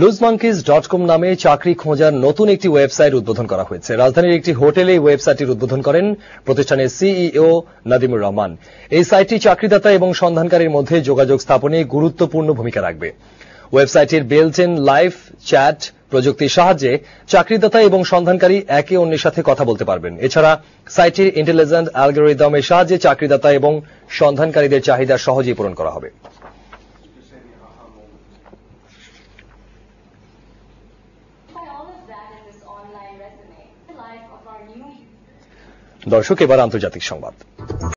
লুজমাঙ্কিজ dot com নামে চাকরি খোঁজার নতুন একটি ওয়েবসাইট উদ্বোধন করা হয়েছে রাজধানীর একটি হোটেলে এই ওয়েবসাইটটির উদ্বোধন করেন প্রতিষ্ঠানের সিইও e নাদিমুর রহমান এই সাইটটি চাকরিদাতা এবং সন্ধানকারীর মধ্যে যোগাযোগ স্থাপনে গুরুত্বপূর্ণ ভূমিকা রাখবে ওয়েবসাইটের বেলচেন লাইফ চ্যাট প্রযুক্তির সাহায্যে চাকরিদাতা এবং সন্ধানকারী একে অন্যের সাথে কথা বলতে পারবেন এছাড়া সাইটটির ইন্টেলিজেন্ট অ্যালগোরিদমের সাহায্যে চাকরিদাতা এবং সন্ধানকারীদের চাহিদা সহজেই পূরণ করা হবে দর্শক এবার আন্তর্জাতিক সংবাদ